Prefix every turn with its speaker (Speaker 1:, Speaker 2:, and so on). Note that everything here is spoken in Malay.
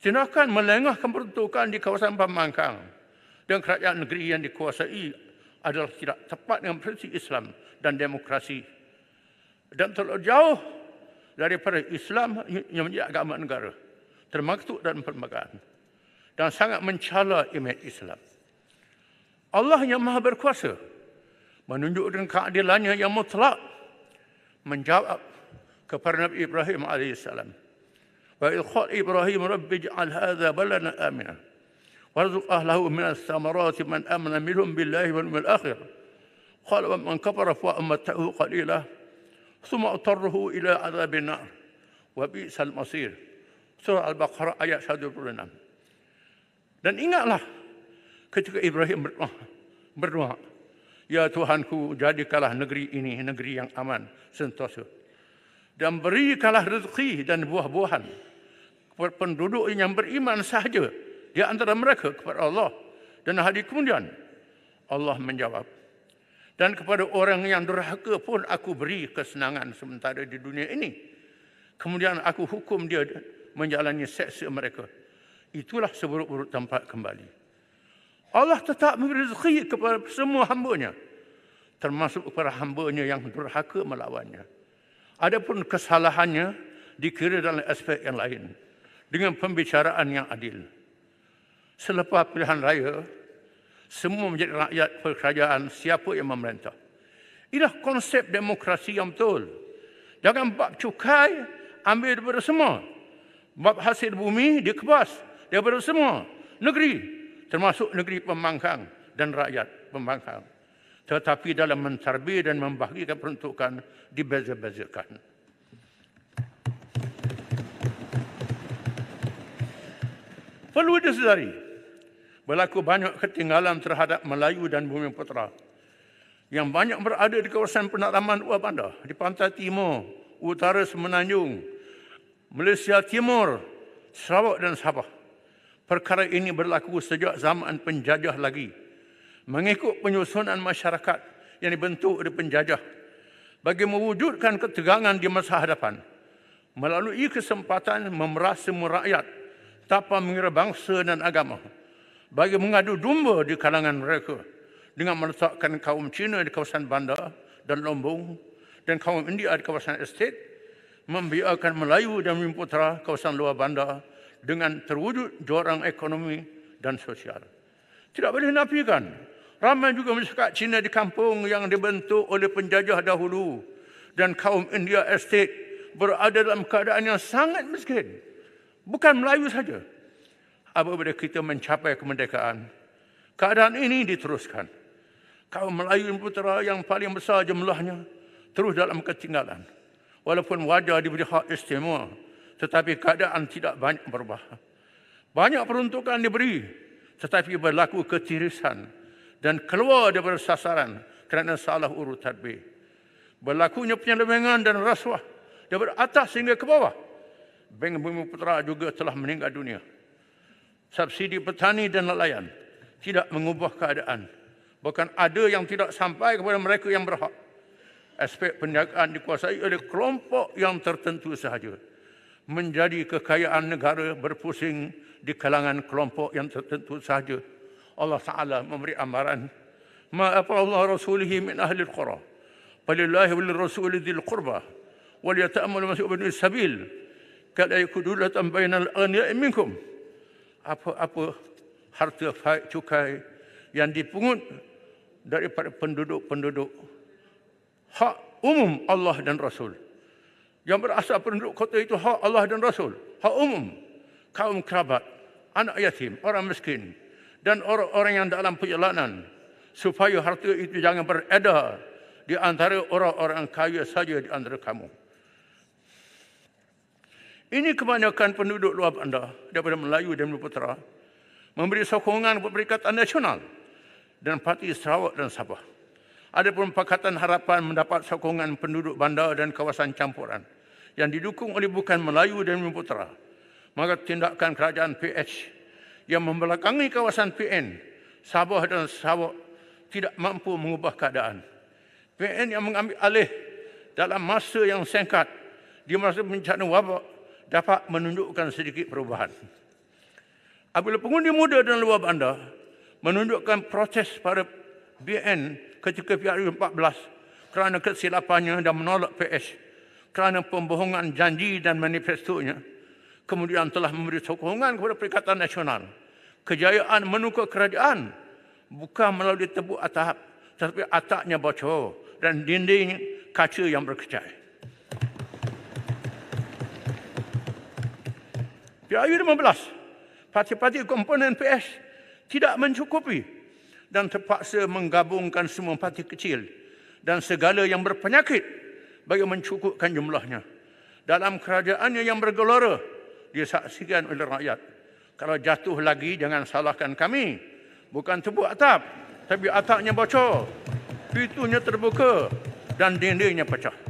Speaker 1: Tindakan melengahkan peruntukan di kawasan pemangkang dan kerajaan negeri yang dikuasai adalah tidak tepat dengan prinsip Islam dan demokrasi dan terlalu jauh daripada Islam yang menjadi agama negara termaktub dan perlembagaan dan sangat mencala imej Islam. Allah yang maha berkuasa menunjukkan keadilannya yang mutlak menjawab kepada Nabi Ibrahim AS. فإذ قال إبراهيم رب اجعل هذا بلدا آمنا وارزق أهله من الثمرات من آمن منهم بالله واليوم الآخر قال ومن كفر فأمتعه قليلا ثم أضطره إلى عذاب النار وبئس المصير سورة البقرة آية 126 dan ingatlah ketika Ibrahim berdoa, berdoa Ya Tuhanku, jadikanlah negeri ini negeri yang aman, sentosa. Dan berikanlah rezeki dan buah-buahan. penduduk yang beriman sahaja di antara mereka kepada Allah. Dan hari kemudian Allah menjawab. Dan kepada orang yang durhaka pun aku beri kesenangan sementara di dunia ini. Kemudian aku hukum dia menjalani seksa mereka. Itulah seburuk-buruk tempat kembali. Allah tetap memberi rezeki kepada semua hambanya. Termasuk kepada hambanya yang durhaka melawannya. Adapun kesalahannya dikira dalam aspek yang lain dengan pembicaraan yang adil. Selepas pilihan raya, semua menjadi rakyat kerajaan siapa yang memerintah. Inilah konsep demokrasi yang betul. Jangan bab cukai ambil daripada semua. Bab hasil bumi dikebas daripada semua. Negeri termasuk negeri pembangkang dan rakyat pembangkang. Tetapi dalam mentarbi dan membahagikan peruntukan dibeza-bezakan. Perlu disedari. Berlaku banyak ketinggalan terhadap Melayu dan bumi putera yang banyak berada di kawasan penakraman luar bandar, di pantai timur, utara Semenanjung, Malaysia Timur, Sarawak dan Sabah. Perkara ini berlaku sejak zaman penjajah lagi. Mengikut penyusunan masyarakat yang dibentuk oleh penjajah bagi mewujudkan ketegangan di masa hadapan melalui kesempatan memerasimu rakyat tapa mengira bangsa dan agama bagi mengadu domba di kalangan mereka dengan meletakkan kaum Cina di kawasan bandar dan lombong dan kaum India di kawasan estate membiarkan Melayu dan Mimputera kawasan luar bandar dengan terwujud jorang ekonomi dan sosial. Tidak boleh dinafikan. Ramai juga masyarakat Cina di kampung yang dibentuk oleh penjajah dahulu dan kaum India estate berada dalam keadaan yang sangat miskin. Bukan Melayu saja. Apabila kita mencapai kemerdekaan, keadaan ini diteruskan. Kaum Melayu putera yang paling besar jumlahnya terus dalam ketinggalan. Walaupun wajah diberi hak istimewa, tetapi keadaan tidak banyak berubah. Banyak peruntukan diberi, tetapi berlaku ketirisan dan keluar daripada sasaran kerana salah urut tadbir. Berlakunya penyelewengan dan rasuah daripada atas sehingga ke bawah. Bank Bumi Putra juga telah meninggal dunia. Subsidi petani dan nelayan tidak mengubah keadaan. Bahkan ada yang tidak sampai kepada mereka yang berhak. Aspek perniagaan dikuasai oleh kelompok yang tertentu sahaja. Menjadi kekayaan negara berpusing di kalangan kelompok yang tertentu sahaja. Allah Ta'ala memberi amaran. Ma'afa Allah Rasulihi min ahli al-qura. Falillahi walil rasulidhi al-qurbah. Wal-yata'amul bin sabil kalai kudulatan bainal anya minkum apa-apa harta faid cukai yang dipungut daripada penduduk-penduduk hak umum Allah dan Rasul yang berasal penduduk kota itu hak Allah dan Rasul hak umum kaum kerabat anak yatim orang miskin dan orang-orang yang dalam perjalanan supaya harta itu jangan beredar di antara orang-orang kaya saja di antara kamu. Ini kebanyakan penduduk luar bandar daripada Melayu dan Putera memberi sokongan kepada Perikatan Nasional dan Parti Sarawak dan Sabah. Adapun Pakatan Harapan mendapat sokongan penduduk bandar dan kawasan campuran yang didukung oleh bukan Melayu dan Putera. Maka tindakan kerajaan PH yang membelakangi kawasan PN Sabah dan Sarawak tidak mampu mengubah keadaan. PN yang mengambil alih dalam masa yang singkat di masa bencana wabak dapat menunjukkan sedikit perubahan. Apabila pengundi muda dan luar bandar menunjukkan proses pada BN ketika PRU 14 kerana kesilapannya dan menolak PS kerana pembohongan janji dan manifestonya kemudian telah memberi sokongan kepada Perikatan Nasional. Kejayaan menukar kerajaan bukan melalui tebuk atap tetapi ataknya bocor dan dinding kaca yang berkecai. PRU 15. Parti-parti komponen PS tidak mencukupi dan terpaksa menggabungkan semua parti kecil dan segala yang berpenyakit bagi mencukupkan jumlahnya. Dalam kerajaannya yang bergelora, dia saksikan oleh rakyat. Kalau jatuh lagi, jangan salahkan kami. Bukan tebuk atap, tapi atapnya bocor, pintunya terbuka dan dindingnya pecah.